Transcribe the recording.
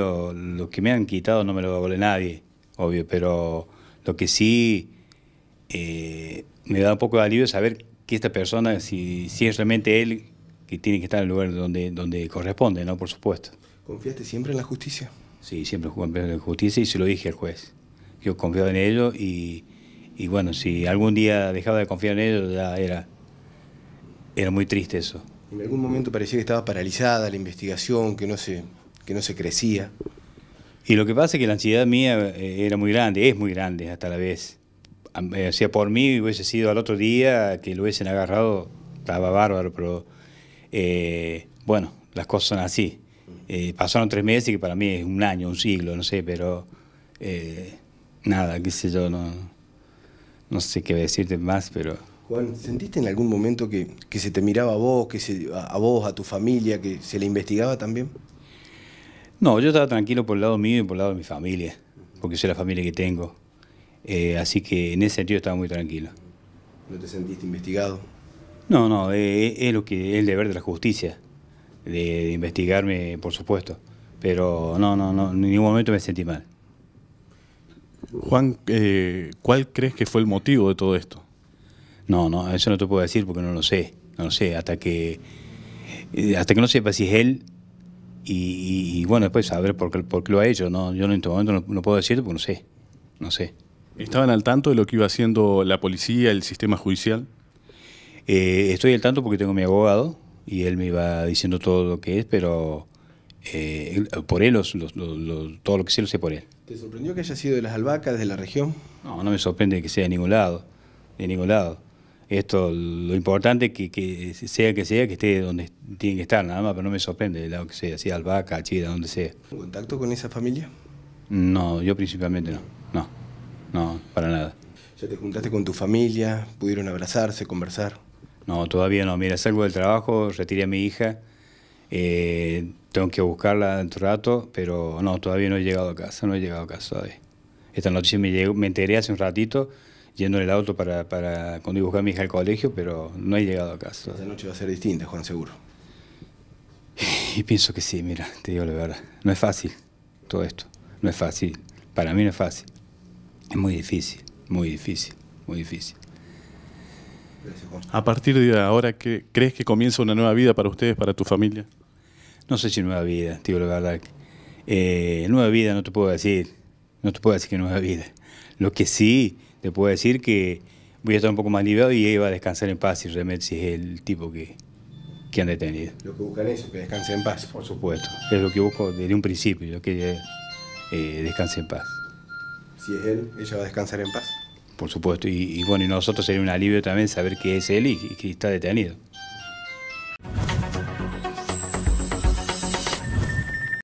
Lo, que me han quitado no me lo doble nadie, obvio, pero lo que sí eh, me da un poco de alivio es saber que esta persona, si, es realmente él, que tiene que estar en el lugar donde, corresponde, ¿no? Por supuesto. ¿Confiaste siempre en la justicia? Sí, siempre en la justicia y se lo dije al juez. Yo confiaba en ello y, bueno, si algún día dejaba de confiar en ellos, ya era, era muy triste eso. ¿En algún momento parecía que estaba paralizada la investigación, que no se que no se crecía. Y lo que pasa es que la ansiedad mía eh, era muy grande, es muy grande hasta la vez. Eh, o sea, por mí hubiese sido al otro día que lo hubiesen agarrado, estaba bárbaro, pero eh, bueno, las cosas son así. pasaron tres meses, que para mí es un año, un siglo, no sé, pero nada, qué sé yo, no, no sé qué decirte más, pero... Juan, ¿sentiste en algún momento que, se te miraba a vos, que se, a vos, a tu familia, que se le investigaba también? No, yo estaba tranquilo por el lado mío y por el lado de mi familia, porque soy la familia que tengo. Eh, así que en ese sentido estaba muy tranquilo. ¿No te sentiste investigado? No, no, eh, eh, es, lo que es el deber de la justicia, de, investigarme, por supuesto. Pero no, no, no, en ningún momento me sentí mal. Juan, ¿cuál crees que fue el motivo de todo esto? No, no, eso no te puedo decir porque no lo sé, no lo sé, hasta que hasta que no sepa si es él y, bueno, después saber por qué, por qué lo ha hecho. No, yo en este momento no, puedo decirlo porque no sé. No sé. ¿Estaban al tanto de lo que iba haciendo la policía, el sistema judicial? Eh, estoy al tanto porque tengo mi abogado y él me iba diciendo todo lo que es, pero eh, por él, los, todo lo que sé lo sé por él. ¿Te sorprendió que haya sido de las albahacas, de la región? No, no me sorprende que sea de ningún lado, de ningún lado. Esto, lo importante que, que sea que sea, que esté donde tiene que estar, nada más, pero no me sorprende, de lado que sea, sea albahaca, chida, donde sea. ¿En contacto con esa familia? No, yo principalmente no, no, no, para nada. ¿Ya te juntaste con tu familia? ¿Pudieron abrazarse, conversar? No, todavía no. Mira, salgo del trabajo, retiré a mi hija, eh, tengo que buscarla dentro de rato, pero no, todavía no he llegado a casa, no he llegado a casa todavía. Esta noche me, me enteré hace un ratito, yendo en el auto para, para cuando iba a buscar a mi hija al colegio, pero no he llegado a casa. Esta noche va a ser distinta, Juan, seguro. Y pienso que sí, mira, te digo la verdad. No es fácil todo esto. No es fácil. Para mí no es fácil. Es muy difícil, muy difícil, muy difícil. A partir de ahora, ¿crees que comienza una nueva vida para ustedes, para tu familia? No sé si nueva vida, te digo la verdad. Eh, nueva vida no te puedo decir. No te puedo decir que nueva vida. Lo que sí te puedo decir que voy a estar un poco más aliviado y va a descansar en paz si realmente si es el tipo que, que han detenido. Lo que buscan es que descanse en paz. Por supuesto, es lo que busco desde un principio, lo que eh, eh descanse en paz. Si es él, ella va a descansar en paz. Por supuesto, y, bueno, y nosotros sería un alivio también saber que es él y que está detenido.